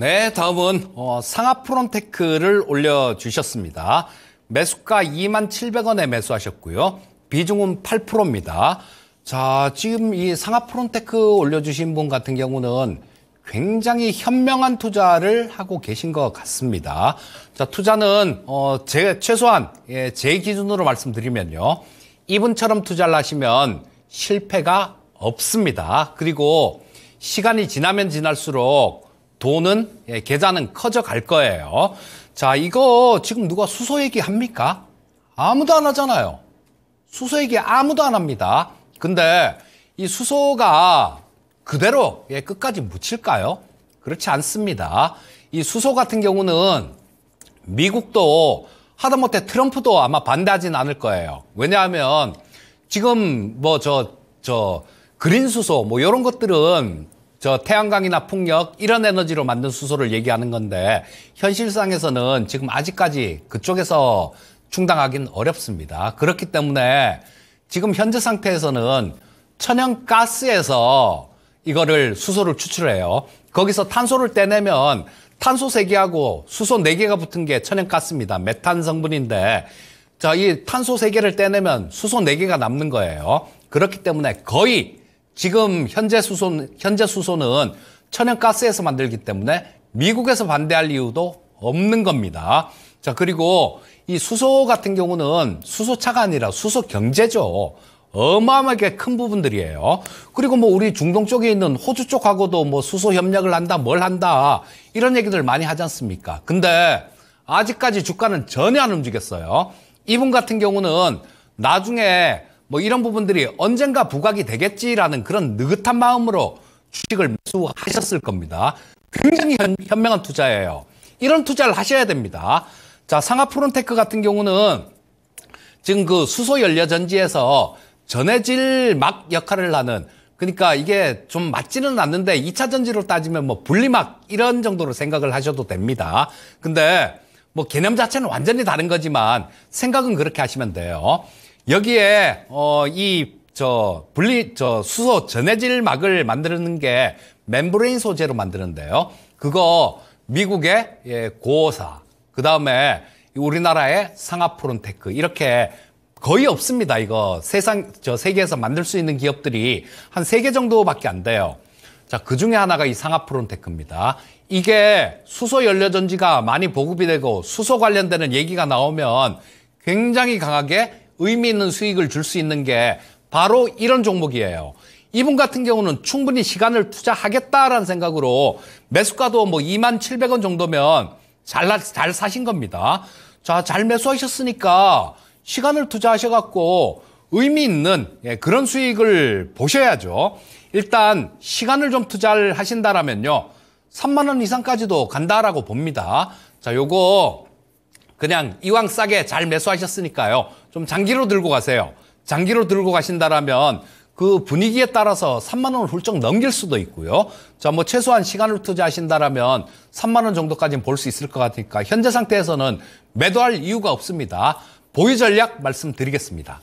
네, 다음은 어, 상하 프롬테크를 올려주셨습니다. 매수가 2만 700원에 매수하셨고요. 비중은 8%입니다. 자, 지금 이 상하 프롬테크 올려주신 분 같은 경우는 굉장히 현명한 투자를 하고 계신 것 같습니다. 자, 투자는 어, 제, 최소한 예, 제 기준으로 말씀드리면요. 이분처럼 투자를 하시면 실패가 없습니다. 그리고 시간이 지나면 지날수록 돈은 예, 계좌는 커져갈 거예요. 자, 이거 지금 누가 수소 얘기 합니까? 아무도 안 하잖아요. 수소 얘기 아무도 안 합니다. 근데 이 수소가 그대로 예, 끝까지 묻힐까요? 그렇지 않습니다. 이 수소 같은 경우는 미국도 하다못해 트럼프도 아마 반대하진 않을 거예요. 왜냐하면 지금 뭐 저 저 그린 수소 뭐 이런 것들은 저 태양광이나 풍력 이런 에너지로 만든 수소를 얘기하는 건데 현실상에서는 지금 아직까지 그쪽에서 충당하기는 어렵습니다. 그렇기 때문에 지금 현재 상태에서는 천연가스에서 이거를 수소를 추출해요. 거기서 탄소를 떼내면 탄소 세개하고 수소 네개가 붙은 게 천연가스입니다. 메탄 성분인데 자, 이 탄소 세개를 떼내면 수소 네개가 남는 거예요. 그렇기 때문에 거의 지금 현재 수소 현재 수소는 천연가스에서 만들기 때문에 미국에서 반대할 이유도 없는 겁니다. 자, 그리고 이 수소 같은 경우는 수소차가 아니라 수소 경제죠. 어마어마하게 큰 부분들이에요. 그리고 뭐 우리 중동 쪽에 있는 호주 쪽하고도 뭐 수소 협력을 한다, 뭘 한다, 이런 얘기들 많이 하지 않습니까? 근데 아직까지 주가는 전혀 안 움직였어요. 이분 같은 경우는 나중에 뭐 이런 부분들이 언젠가 부각이 되겠지라는 그런 느긋한 마음으로 주식을 매수하셨을 겁니다. 굉장히 현, 명한 투자예요. 이런 투자를 하셔야 됩니다. 자, 상하프론테크 같은 경우는 지금 그 수소 연료 전지에서 전해질 막 역할을 하는 그러니까 이게 좀 맞지는 않는데 2차 전지로 따지면 뭐 분리막 이런 정도로 생각을 하셔도 됩니다. 근데 뭐 개념 자체는 완전히 다른 거지만 생각은 그렇게 하시면 돼요. 여기에 어, 이 저 분리 저 수소 전해질 막을 만드는 게 멤브레인 소재로 만드는데요. 그거 미국의 예, 고사 그 다음에 우리나라의 상하프론테크 이렇게 거의 없습니다. 이거 세상 저 세계에서 만들 수 있는 기업들이 한 세 개 정도밖에 안 돼요. 자, 그 중에 하나가 이 상하프론테크입니다. 이게 수소 연료전지가 많이 보급이 되고 수소 관련되는 얘기가 나오면 굉장히 강하게 의미 있는 수익을 줄 수 있는 게 바로 이런 종목이에요. 이분 같은 경우는 충분히 시간을 투자하겠다라는 생각으로 매수가도 뭐 2만 700원 정도면 잘, 잘 사신 겁니다. 자, 잘 매수하셨으니까 시간을 투자하셔갖고 의미 있는 예, 그런 수익을 보셔야죠. 일단 시간을 좀 투자를 하신다라면요. 3만 원 이상까지도 간다라고 봅니다. 자, 요거 그냥 이왕 싸게 잘 매수하셨으니까요. 좀 장기로 들고 가세요. 장기로 들고 가신다라면 그 분위기에 따라서 3만 원을 훌쩍 넘길 수도 있고요. 자, 뭐 최소한 시간을 투자하신다라면 3만 원 정도까지는 볼 수 있을 것 같으니까 현재 상태에서는 매도할 이유가 없습니다. 보유 전략 말씀드리겠습니다.